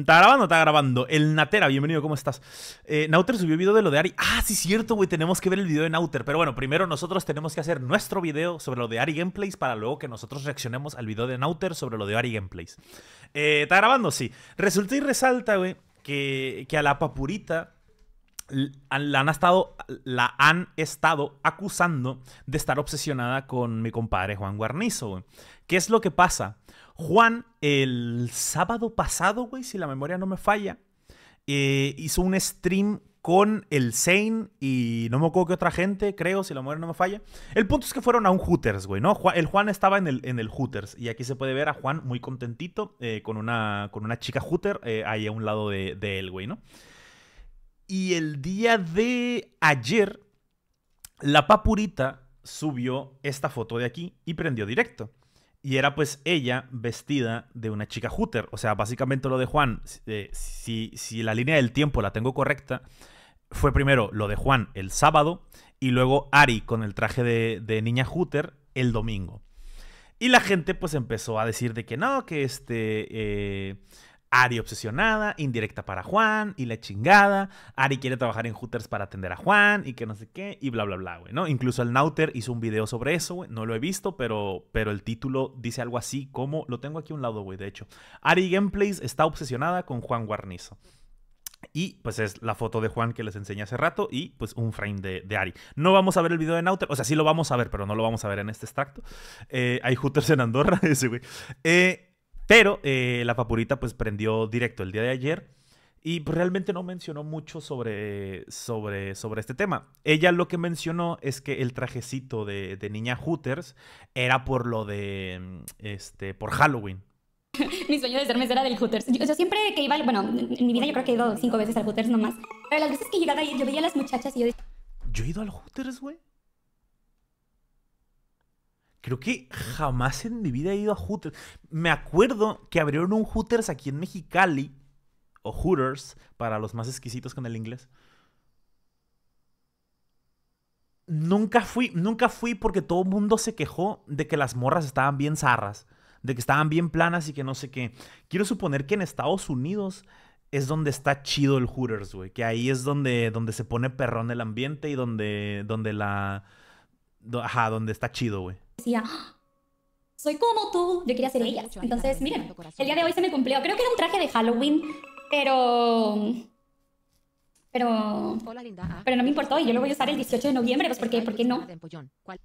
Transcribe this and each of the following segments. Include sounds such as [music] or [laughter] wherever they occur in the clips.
¿Está grabando? Está grabando. El Natera, bienvenido, ¿cómo estás? Eh, Nauter subió video de lo de Ari. Ah, sí, cierto, güey, tenemos que ver el video de Nauter. Pero bueno, primero nosotros tenemos que hacer nuestro video sobre lo de Ari Gameplays para luego que nosotros reaccionemos al video de Nauter sobre lo de Ari Gameplays. Eh, ¿Está grabando? Sí. Resulta y resalta, güey, que, que a la papurita la han estado, la han estado acusando de estar obsesionada con mi compadre Juan Guarnizo. Güey. ¿Qué es lo que pasa? Juan, el sábado pasado, güey, si la memoria no me falla, eh, hizo un stream con el Zane y no me acuerdo qué otra gente, creo, si la memoria no me falla. El punto es que fueron a un Hooters, güey, ¿no? El Juan estaba en el, en el Hooters y aquí se puede ver a Juan muy contentito eh, con, una, con una chica Hooter eh, ahí a un lado de, de él, güey, ¿no? Y el día de ayer, la papurita subió esta foto de aquí y prendió directo. Y era pues ella vestida de una chica hooter. O sea, básicamente lo de Juan, eh, si, si la línea del tiempo la tengo correcta, fue primero lo de Juan el sábado y luego Ari con el traje de, niña hooter el domingo. Y la gente pues empezó a decir de que no, que este... Eh, Ari obsesionada, indirecta para Juan y la chingada. Ari quiere trabajar en Hooters para atender a Juan y que no sé qué y bla, bla, bla, güey, ¿no? Incluso el Nauter hizo un video sobre eso, güey. No lo he visto, pero, pero el título dice algo así como... Lo tengo aquí a un lado, güey, de hecho. Ari Gameplays está obsesionada con Juan Guarnizo. Y pues es la foto de Juan que les enseñé hace rato y pues un frame de, Ari. No vamos a ver el video de Nauter, o sea, sí lo vamos a ver, pero no lo vamos a ver en este extracto. Eh, hay hooters en Andorra, [laughs] ese güey. Eh, pero eh, la papurita pues prendió directo el día de ayer y pues, realmente no mencionó mucho sobre, sobre, sobre este tema. Ella lo que mencionó es que el trajecito de, de niña Hooters era por lo de, este, por Halloween. [laughs] Mi sueño de ser mesera del Hooters. Yo, siempre que iba, bueno, en mi vida yo creo que he ido cinco veces al Hooters nomás. Pero las veces que llegaba ahí, yo veía a las muchachas y yo decía... ¿Yo he ido al Hooters, güey? Creo que jamás en mi vida he ido a Hooters. Me acuerdo que abrieron un Hooters aquí en Mexicali, o Hooters, para los más exquisitos con el inglés. Nunca fui, nunca fui porque todo el mundo se quejó de que las morras estaban bien zarras, de que estaban bien planas y que no sé qué. Quiero suponer que en Estados Unidos es donde está chido el Hooters, güey. Que ahí es donde, donde se pone perrón el ambiente y donde, donde la... ajá, donde está chido, güey decía, ¡Ah! soy como tú, yo quería ser ella. Entonces, miren, el día de hoy se me cumplió. Creo que era un traje de Halloween, pero... Pero... Ah. Pero no me importó y yo lo voy a usar el 18 de noviembre, pues porque, ¿por qué no? Pues,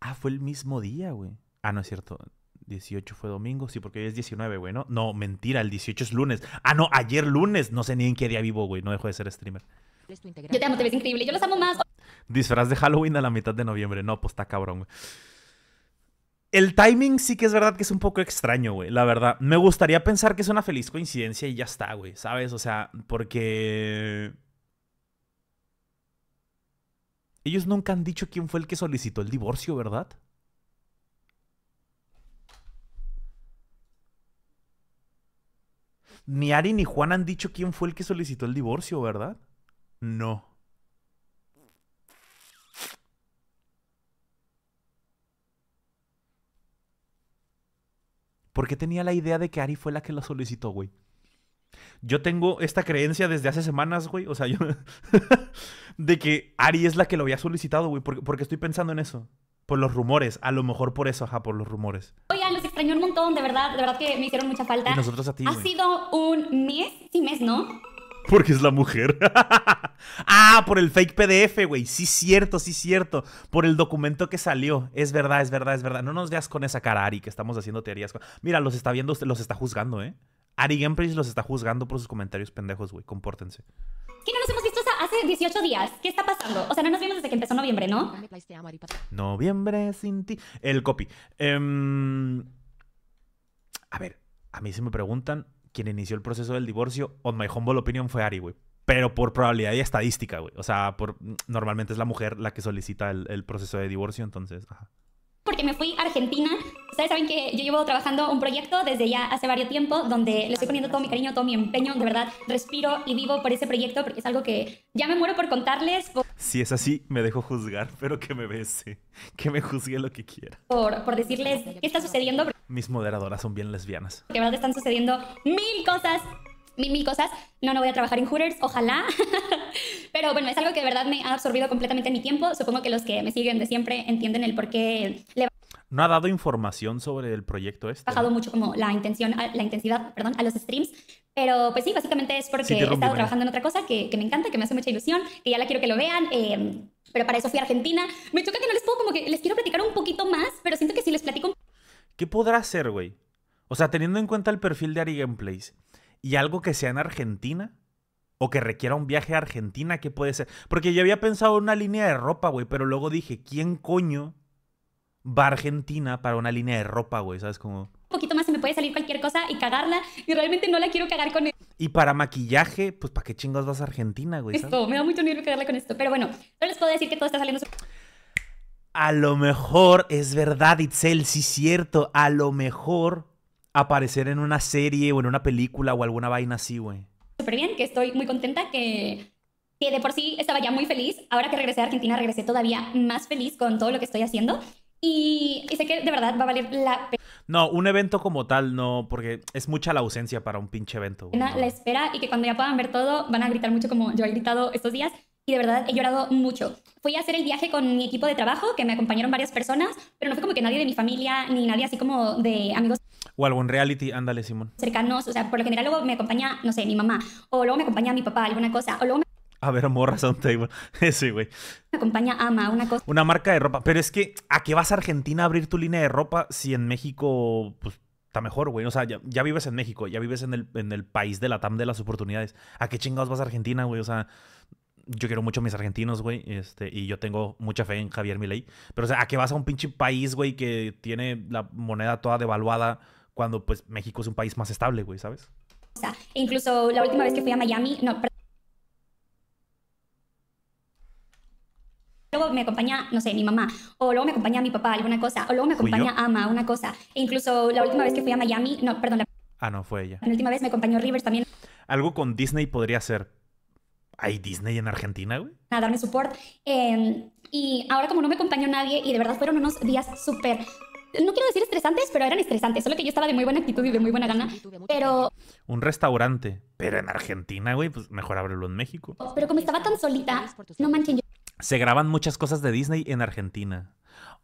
ah, fue el mismo día, güey. Ah, no es cierto. 18 fue domingo, sí, porque hoy es 19, güey, ¿no? No, mentira, el 18 es lunes. Ah, no, ayer lunes. No sé ni en qué día vivo, güey. No dejo de ser streamer. Yo te amo, te ves increíble. Yo los amo más. Disfraz de Halloween a la mitad de noviembre. No, pues está cabrón, güey. El timing sí que es verdad que es un poco extraño, güey, la verdad. Me gustaría pensar que es una feliz coincidencia y ya está, güey, ¿sabes? O sea, porque... Ellos nunca han dicho quién fue el que solicitó el divorcio, ¿verdad? Ni Ari ni Juan han dicho quién fue el que solicitó el divorcio, ¿verdad? No. ¿Por qué tenía la idea de que Ari fue la que lo solicitó, güey? Yo tengo esta creencia desde hace semanas, güey. O sea, yo. [laughs] de que Ari es la que lo había solicitado, güey. Porque, porque estoy pensando en eso. Por los rumores. A lo mejor por eso, ajá, por los rumores. Oigan, los extrañó un montón, de verdad. De verdad que me hicieron mucha falta. nosotros a ti. Ha sido un mes, y mes, ¿no? [laughs] Porque es la mujer. [laughs] ah, por el fake PDF, güey. Sí, cierto, sí, cierto. Por el documento que salió. Es verdad, es verdad, es verdad. No nos veas con esa cara, Ari, que estamos haciendo teorías. Mira, los está viendo, los está juzgando, ¿eh? Ari Gameplays los está juzgando por sus comentarios pendejos, güey. Compórtense. ¿Qué no nos hemos visto hace 18 días? ¿Qué está pasando? O sea, no nos vimos desde que empezó noviembre, ¿no? Noviembre sin ti. El copy. Em, a ver, a mí se me preguntan, quien inició el proceso del divorcio, on my humble opinion, fue Ari, güey. Pero por probabilidad y estadística, güey. O sea, por, normalmente es la mujer la que solicita el, proceso de divorcio, entonces. Ajá. Porque me fui a Argentina Ustedes saben que yo llevo trabajando un proyecto desde ya hace varios tiempo donde le estoy poniendo todo mi cariño, todo mi empeño, de verdad respiro y vivo por ese proyecto porque es algo que ya me muero por contarles. Si es así, me dejo juzgar, [laughs] pero que me bese, que me juzgue lo que quiera. Por, decirles qué está sucediendo. Mis moderadoras son bien lesbianas. Que verdad están sucediendo mil cosas mil, mil cosas. No, no voy a trabajar en Hooters, ojalá. [laughs] Pero bueno, es algo que de verdad me ha absorbido completamente mi tiempo. Supongo que los que me siguen de siempre entienden el por qué le no ha dado información sobre el proyecto este. Ha bajado mucho como la intención, la intensidad, perdón, a los streams, pero pues sí, básicamente es porque he estado trabajando en otra cosa que, me encanta, que me hace mucha ilusión, que ya la quiero que lo vean. Eh, pero para eso fui a Argentina. Me choca que no les puedo, como que les quiero platicar un poquito más, pero siento que si les platico. ¿Qué podrá hacer, güey? O sea, teniendo en cuenta el perfil de Ari Gameplays y algo que sea en Argentina o que requiera un viaje a Argentina, ¿qué puede ser? Porque yo había pensado en una línea de ropa, güey, pero luego dije, ¿quién coño va a Argentina para una línea de ropa, güey, ¿sabes? cómo? Un poquito más se me puede salir cualquier cosa y cagarla y realmente no la quiero cagar con él. E-. Y para maquillaje, pues ¿para qué chingados vas a Argentina, güey? Esto, me da mucho miedo cagarla con esto, pero bueno, no les puedo decir que todo está saliendo... A lo mejor es verdad, Itzel, sí cierto, a lo mejor aparecer en una serie o en una película o alguna vaina así, güey. Súper bien, que estoy muy contenta que que de por sí estaba ya muy feliz. Ahora que regresé a Argentina, regresé todavía más feliz con todo lo que estoy haciendo. Y, sé que de verdad va a valer la pena. No, un evento como tal no, porque es mucha la ausencia para un pinche evento. La espera y que cuando ya puedan ver todo van a gritar mucho como yo he gritado estos días y de verdad he llorado mucho. Fui a hacer el viaje con mi equipo de trabajo, que me acompañaron varias personas, pero no fue como que nadie de mi familia ni nadie así como de amigos. O algún reality, ándale, Simón. Cercanos, o sea, por lo general luego me acompaña, no sé, mi mamá, o luego me acompaña mi papá, alguna cosa, o luego me a ver morras [laughs] a table. Sí, güey. La compañía ama una cosa. Una marca de ropa. Pero es que, ¿a qué vas a Argentina a abrir tu línea de ropa si en México, pues, está mejor, güey? O sea, ya, vives en México, ya vives en el, en el país de la TAM de las oportunidades. ¿A qué chingados vas a Argentina, güey? O sea, yo quiero mucho a mis argentinos, güey, este, y yo tengo mucha fe en Javier Milei. Pero, o sea, ¿a qué vas a un pinche país, güey, que tiene la moneda toda devaluada cuando, pues, México es un país más estable, güey, ¿sabes? O sea, incluso la última vez que fui a Miami, no, me acompaña, no sé, mi mamá, o luego me acompaña mi papá, alguna cosa, o luego me acompaña Ama, una cosa. E incluso la última vez que fui a Miami, no, perdón. Ah, no, fue ella. La última vez me acompañó Rivers también. Algo con Disney podría ser. ¿Hay Disney en Argentina, güey? A darme support. Em, y ahora como no me acompañó nadie y de verdad fueron unos días súper no quiero decir estresantes, pero eran estresantes. Solo que yo estaba de muy buena actitud y de muy buena gana. Pero. Un restaurante. Pero en Argentina, güey, pues mejor ábrelo en México. Pero como estaba tan solita, no manchen, yo se graban muchas cosas de Disney en Argentina.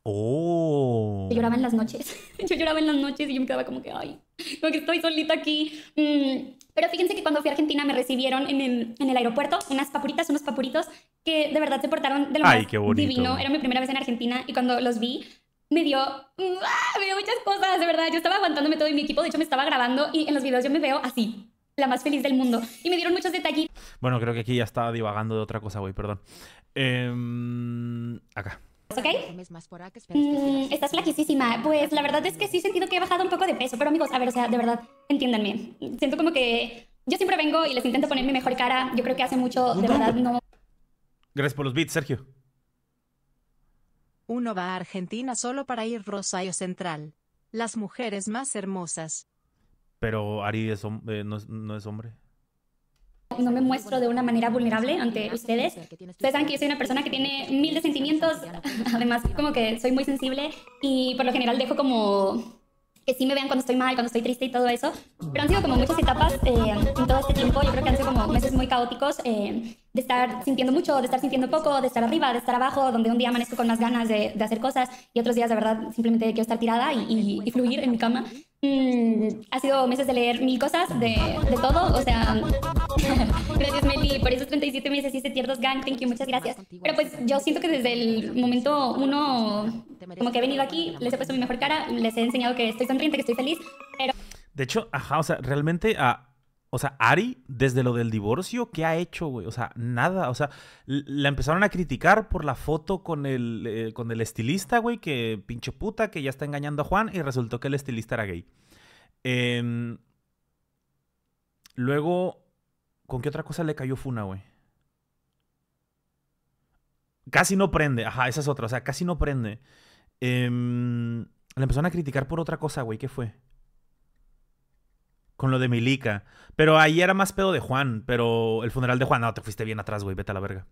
Oh. Yo lloraba en las noches. [laughs] Yo lloraba en las noches y yo me quedaba como que, ay, como que estoy solita aquí. Mm, pero fíjense que cuando fui a Argentina me recibieron en el, aeropuerto unas papuritas, unos papuritos que de verdad se portaron de lo ay, más qué divino. Era mi primera vez en Argentina y cuando los vi me dio, ¡ah! me dio muchas cosas, de verdad. Yo estaba aguantándome todo y mi equipo, de hecho, me estaba grabando y en los videos yo me veo así, la más feliz del mundo. Y me dieron muchos detallitos. Bueno, creo que aquí ya estaba divagando de otra cosa, güey, perdón. Em, acá. ¿Ok? Mm, estás flaquísima. Pues la verdad es que sí he sentido que he bajado un poco de peso. Pero amigos, a ver, o sea, de verdad, entiéndanme. Siento como que yo siempre vengo y les intento poner mi mejor cara. Yo creo que hace mucho, de verdad, no... Gracias por los beats, Sergio. Uno va a Argentina solo para ir Rosario Central. Las mujeres más hermosas. Pero Ari eh, no, es, hombre no me muestro de una manera vulnerable ante ustedes. Ustedes saben que yo soy una persona que tiene miles de sentimientos, [laughs] además como que soy muy sensible y por lo general dejo como que sí me vean cuando estoy mal, cuando estoy triste y todo eso. Pero han sido como muchas etapas eh, en todo este tiempo. Yo creo que han sido como meses muy caóticos eh, de estar sintiendo mucho, de estar sintiendo poco, de estar arriba, de estar abajo, donde un día amanezco con más ganas de, hacer cosas y otros días, de verdad, simplemente quiero estar tirada y, fluir en mi cama ha sido meses de leer mil cosas, de, todo, o sea, [laughs] gracias Meli, por esos 37 meses se este Tierdos Gang, thank you, muchas gracias. Pero pues yo siento que desde el momento uno, como que he venido aquí, les he puesto mi mejor cara, les he enseñado que estoy sonriente, que estoy feliz, pero... De hecho, ajá, o sea, realmente a, o sea, Ari, desde lo del divorcio, ¿qué ha hecho, güey? O sea, nada. O sea, la empezaron a criticar por la foto con el, eh, con el estilista, güey, que pinche puta, que ya está engañando a Juan, y resultó que el estilista era gay. Em, luego, ¿con qué otra cosa le cayó Funa, güey? Casi no prende. Ajá, esa es otra. O sea, casi no prende. Em, la empezaron a criticar por otra cosa, güey. ¿Qué fue? con lo de Milica. Pero ahí era más pedo de Juan, pero el funeral de Juan, no, te fuiste bien atrás, güey, vete a la verga.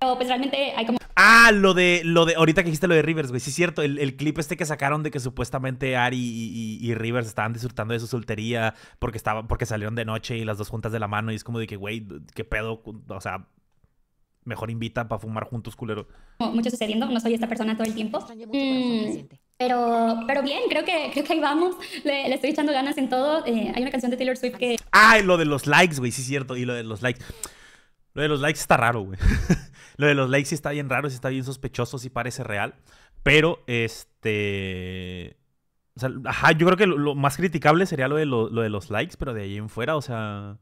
Pero pues, realmente hay como... Ah, lo de, lo de, ahorita que dijiste lo de Rivers, güey, sí es cierto, el, clip este que sacaron de que supuestamente Ari y, Rivers estaban disfrutando de su soltería porque, porque salieron de noche y las dos juntas de la mano y es como de que, güey, qué pedo, o sea, mejor invita para fumar juntos, culeros. Mucho sucediendo, no soy esta persona todo el tiempo. Mm, pero, pero bien, creo que, creo que ahí vamos. Le, estoy echando ganas en todo. Eh, hay una canción de Taylor Swift que. Ah, lo de los likes, güey, sí es cierto. Y lo de los likes. Lo de los likes está raro, güey. [laughs] lo de los likes sí está bien raro, sí está bien sospechoso, sí parece real. Pero, este. O sea, ajá, yo creo que lo, más criticable sería lo de, lo, lo de los likes, pero de ahí en fuera, o sea.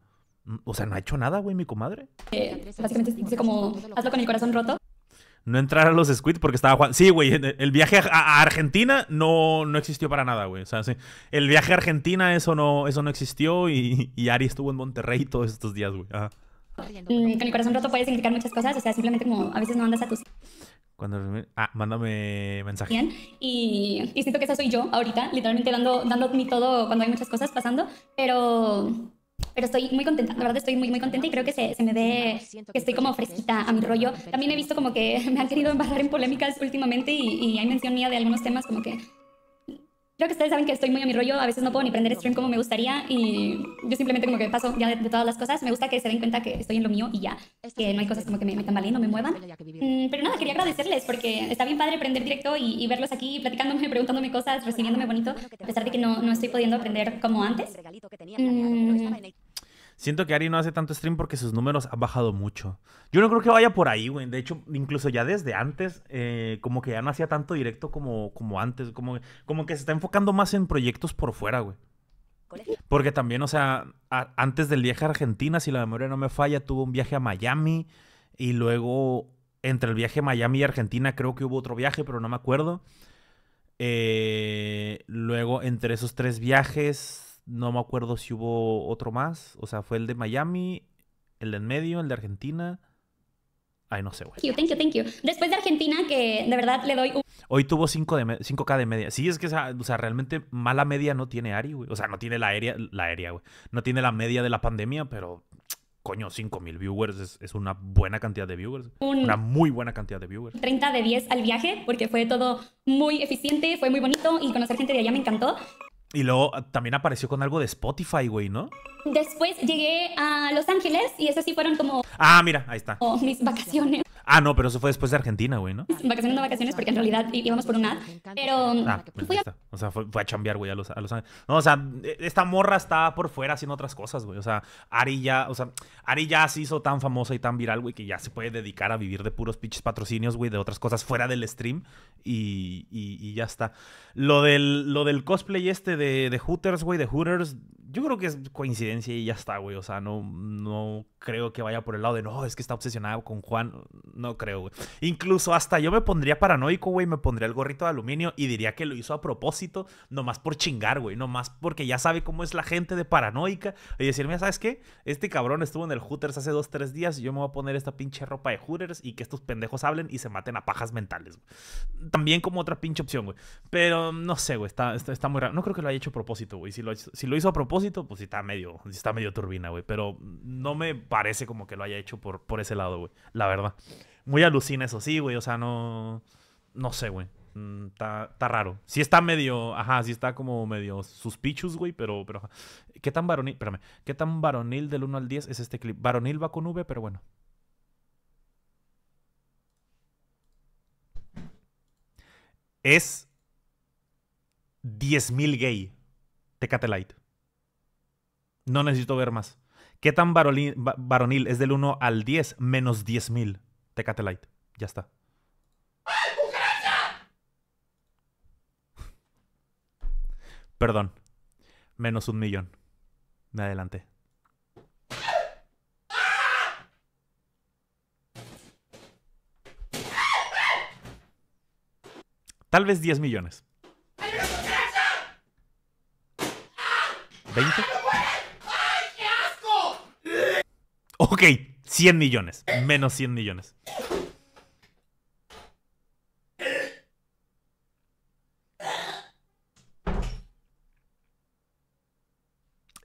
Mm, o sea, no ha hecho nada, güey, mi comadre. Eh, básicamente dice como, hazlo con el corazón roto. No entrar a los Squid porque estaba Juan. Sí, güey, el viaje a, Argentina no, no existió para nada, güey. O sea, sí. el viaje a Argentina, eso no, eso no existió y, Ari estuvo en Monterrey todos estos días, güey. Mm, con el corazón roto puede significar muchas cosas, o sea, simplemente como a veces no andas a tus... Cuando... Ah, mándame mensaje. Bien, y, siento que esa soy yo ahorita, literalmente dando, dando mi todo cuando hay muchas cosas pasando, pero pero estoy muy contenta, la verdad estoy muy, muy contenta y creo que se, me ve que estoy como fresquita a mi rollo. También he visto como que [laughs] me han querido embarrar en polémicas últimamente y hay mención mía de algunos temas como que creo que ustedes saben que estoy muy a mi rollo, a veces no puedo ni prender stream como me gustaría y yo simplemente como que paso ya de, todas las cosas, me gusta que se den cuenta que estoy en lo mío y ya, que no hay cosas como que me, ¿eh? me tambaleen me muevan. Mm, pero nada, quería agradecerles porque está bien padre aprender directo y, verlos aquí platicándome, [laughs] preguntándome cosas, recibiéndome bonito, a pesar de que no, estoy pudiendo aprender como antes. Siento que Ari no hace tanto stream porque sus números han bajado mucho. Yo no creo que vaya por ahí, güey. De hecho, incluso ya desde antes, eh, como que ya no hacía tanto directo como, como antes. Como, como que se está enfocando más en proyectos por fuera, güey. Porque también, o sea, antes del viaje a Argentina, si la memoria no me falla, tuvo un viaje a Miami y luego entre el viaje a Miami y Argentina creo que hubo otro viaje, pero no me acuerdo. Eh, luego entre esos tres viajes no me acuerdo si hubo otro más. O sea, fue el de Miami, el de en medio, el de Argentina. Ay, no sé, güey. Thank you, thank you, thank you. Después de Argentina, que de verdad le doy un... Hoy tuvo 5 de k de media. Sí, es que, o sea, realmente mala media no tiene Ari, güey. O sea, no tiene la aérea, la aérea, güey. No tiene la media de la pandemia, pero, coño, 5000 viewers es, una buena cantidad de viewers. una muy buena cantidad de viewers. 30 de 10 al viaje, porque fue todo muy eficiente, fue muy bonito y conocer gente de allá me encantó. Y luego ah, también apareció con algo de Spotify, güey, ¿no? Después llegué a Los Ángeles y esas sí fueron como... Ah, mira, ahí está. O mis vacaciones. Ah, no, pero eso fue después de Argentina, güey, ¿no? Vacaciones no vacaciones, porque en realidad íbamos por una. Pero. Ah, pues ah pues O sea, fue, a chambear, güey, a los, Ángeles No, o sea, e-, esta morra está por fuera haciendo otras cosas, güey. O sea, Ari ya, o sea, Ari ya se hizo tan famosa y tan viral, güey, que ya se puede dedicar a vivir de puros pinches patrocinios, güey, de otras cosas fuera del stream. Y, y, y ya está. Lo del, lo del cosplay este de, de Hooters, güey, de Hooters, yo creo que es coincidencia y ya está, güey. O sea, no, no creo que vaya por el lado de no, es que está obsesionado con Juan. No creo, güey. Incluso hasta yo me pondría paranoico, güey. Me pondría el gorrito de aluminio y diría que lo hizo a propósito, nomás por chingar, güey. Nomás porque ya sabe cómo es la gente de paranoica. Y decirme, ¿sabes qué? Este cabrón estuvo en el Hooters hace dos, tres días. Y yo me voy a poner esta pinche ropa de Hooters y que estos pendejos hablen y se maten a pajas mentales, También como otra pinche opción, güey. Pero no sé, güey. Está, está, muy raro. No creo que lo haya hecho a propósito, güey. Si lo, hizo a propósito, pues sí está medio, está medio turbina, güey. Pero no me parece como que lo haya hecho por, ese lado, güey. La verdad. Muy alucina eso sí, güey. O sea, no... No sé, güey. Mm, está, raro. Si está medio, ajá, sí está como medio suspicious, güey, pero, pero ¿qué tan varonil, espérame, qué tan varonil del 1 al 10 es este clip? Varonil va con V, pero bueno. Es 10.000 gay. Tecate Light. No necesito ver más. ¿Qué tan varonil es del 1 al 10? Menos 10.000. Tecate Light. Ya está. [laughs] Perdón. Menos un millón. Me adelanté. Tal vez 10 millones. ¿20? Ok, 100 millones. Menos 100 millones.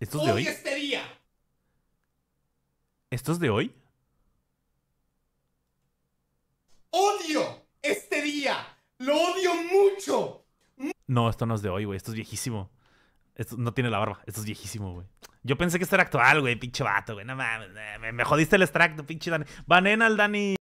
Esto es de hoy? este día. es de hoy? Odio este día. Lo odio mucho. No, esto no es de hoy, güey. Esto es viejísimo. Esto no tiene la barba. Esto es viejísimo, güey. Yo pensé que esto era actual, güey. Pinche vato, güey. No mames. Eh, me jodiste el extracto, pinche Dani. ¡Vanena al Dani.